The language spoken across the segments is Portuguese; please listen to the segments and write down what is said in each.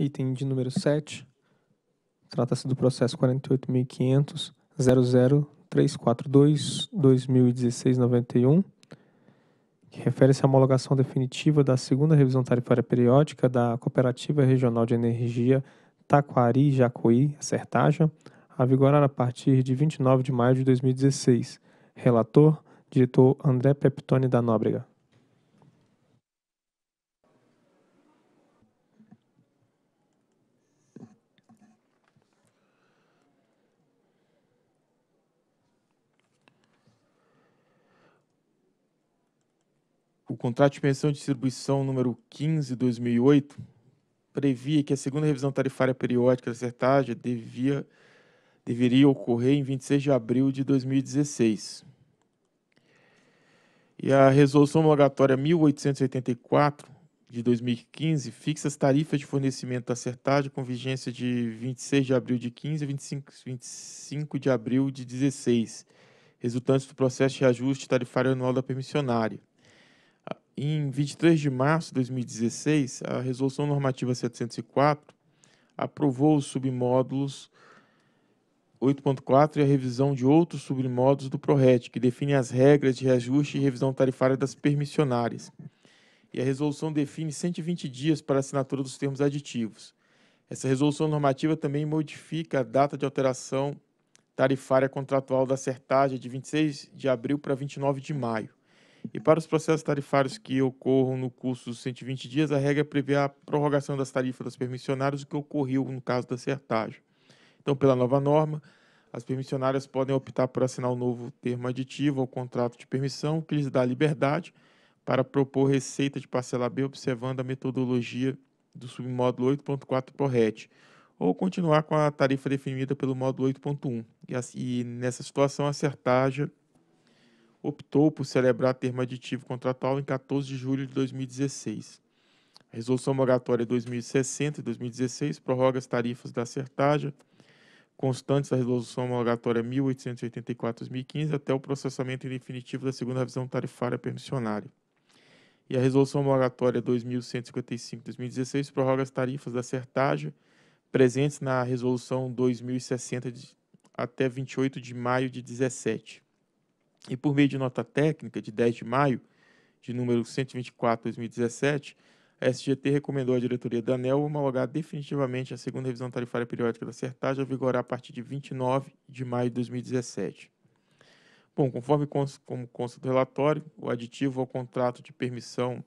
Item de número 7. Trata-se do processo 48.500.00342-2016-91, que refere-se à homologação definitiva da segunda revisão tarifária periódica da Cooperativa Regional de Energia Taquari Jacuí, Sertaja, a vigorar a partir de 29 de maio de 2016. Relator, diretor André Peptoni da Nóbrega. o contrato de pensão de distribuição número 15 2008 previa que a segunda revisão tarifária periódica da Sertag devia deveria ocorrer em 26 de abril de 2016. E a resolução homologatória 1884 de 2015 fixa as tarifas de fornecimento da Sertag com vigência de 26 de abril de 15 a 25, 25 de abril de 16, resultantes do processo de ajuste tarifário anual da permissionária em 23 de março de 2016, a Resolução Normativa 704 aprovou os submódulos 8.4 e a revisão de outros submódulos do PRORET, que define as regras de reajuste e revisão tarifária das permissionárias. E a resolução define 120 dias para assinatura dos termos aditivos. Essa resolução normativa também modifica a data de alteração tarifária contratual da Certagem de 26 de abril para 29 de maio. E para os processos tarifários que ocorram no curso dos 120 dias, a regra prevê a prorrogação das tarifas dos permissionárias, o que ocorreu no caso da certagem. Então, pela nova norma, as permissionárias podem optar por assinar o um novo termo aditivo ao contrato de permissão, que lhes dá liberdade para propor receita de parcela B, observando a metodologia do submódulo 8.4 ProRet, ou continuar com a tarifa definida pelo módulo 8.1. E, assim, e nessa situação, a certagem optou por celebrar termo aditivo contratual em 14 de julho de 2016. A Resolução Moratória 2060 e 2016 prorroga as tarifas da Certaja, constantes da Resolução Moratória 1884-2015 até o processamento definitivo da segunda revisão tarifária permissionária. E a Resolução Moratória 2155-2016 prorroga as tarifas da Certaja presentes na Resolução 2060 de, até 28 de maio de 17. E por meio de nota técnica de 10 de maio, de número 124-2017, a SGT recomendou à diretoria da ANEL homologar definitivamente a segunda revisão tarifária periódica da Sertag a vigorar a partir de 29 de maio de 2017. Bom, conforme consta, como consta do relatório, o aditivo ao contrato de permissão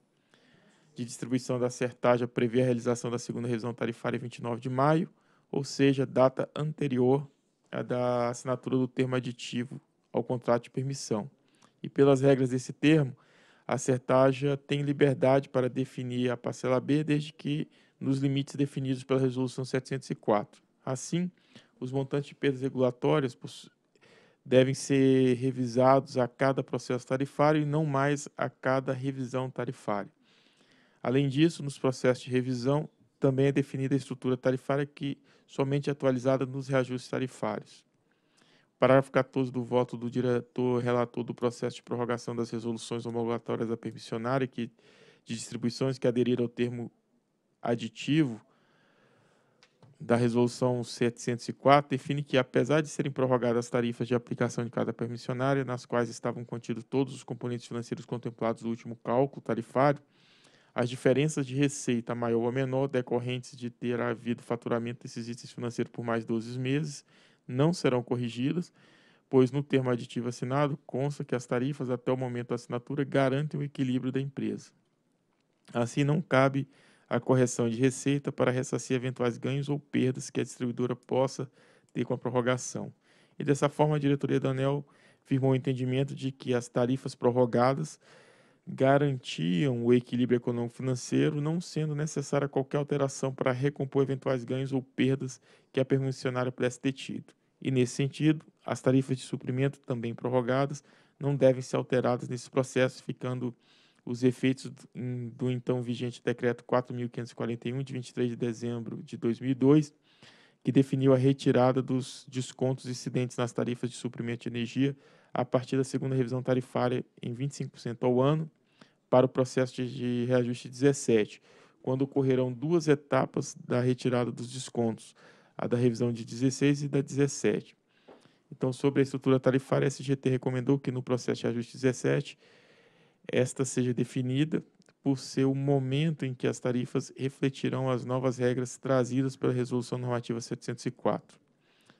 de distribuição da Sertaja prevê a realização da segunda revisão tarifária em 29 de maio, ou seja, data anterior à da assinatura do termo aditivo ao contrato de permissão. E pelas regras desse termo, a Certaja tem liberdade para definir a parcela B desde que nos limites definidos pela Resolução 704. Assim, os montantes de perdas regulatórias devem ser revisados a cada processo tarifário e não mais a cada revisão tarifária. Além disso, nos processos de revisão, também é definida a estrutura tarifária que somente é atualizada nos reajustes tarifários. Parágrafo 14 do voto do diretor relator do processo de prorrogação das resoluções homologatórias da permissionária que, de distribuições que aderiram ao termo aditivo da Resolução 704 define que, apesar de serem prorrogadas as tarifas de aplicação de cada permissionária, nas quais estavam contidos todos os componentes financeiros contemplados no último cálculo tarifário, as diferenças de receita maior ou menor decorrentes de ter havido faturamento desses itens financeiros por mais 12 meses não serão corrigidas, pois no termo aditivo assinado consta que as tarifas até o momento da assinatura garantem o equilíbrio da empresa. Assim, não cabe a correção de receita para ressarcir eventuais ganhos ou perdas que a distribuidora possa ter com a prorrogação. E dessa forma, a diretoria da ANEL firmou o entendimento de que as tarifas prorrogadas garantiam o equilíbrio econômico-financeiro, não sendo necessária qualquer alteração para recompor eventuais ganhos ou perdas que a permissionária pudesse ter tido. E, nesse sentido, as tarifas de suprimento, também prorrogadas, não devem ser alteradas nesse processo, ficando os efeitos do então vigente Decreto 4.541, de 23 de dezembro de 2002, que definiu a retirada dos descontos incidentes nas tarifas de suprimento de energia a partir da segunda revisão tarifária em 25% ao ano para o processo de, reajuste 17, quando ocorrerão duas etapas da retirada dos descontos, a da revisão de 16 e da 17. Então, sobre a estrutura tarifária, a SGT recomendou que no processo de reajuste 17 esta seja definida por ser o momento em que as tarifas refletirão as novas regras trazidas pela Resolução Normativa 704.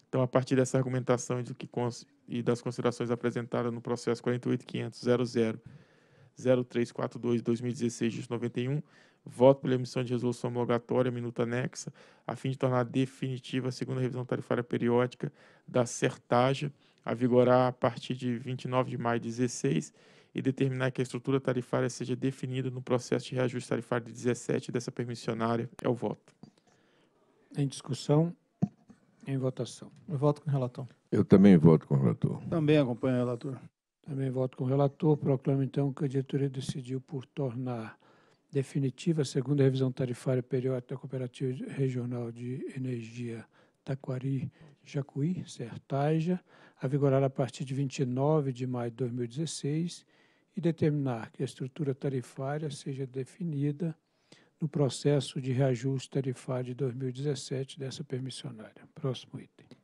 Então, a partir dessa argumentação e, do que e das considerações apresentadas no processo 48.500.00.0342.2016-91, voto pela emissão de resolução homologatória, minuta anexa, a fim de tornar definitiva a segunda revisão tarifária periódica da Certaja, a vigorar a partir de 29 de maio de 2016 e determinar que a estrutura tarifária seja definida no processo de reajuste tarifário de 17 dessa permissionária. É o voto. Em discussão, em votação. Eu voto com o relator. Eu também voto com o relator. Também acompanho o relator. Também voto com o relator. Proclamo, então, que a diretoria decidiu por tornar definitiva a segunda revisão tarifária periódica da Cooperativa Regional de Energia Taquari Jacuí, Sertaja, a vigorar a partir de 29 de maio de 2016 e determinar que a estrutura tarifária seja definida no processo de reajuste tarifário de 2017 dessa permissionária. Próximo item.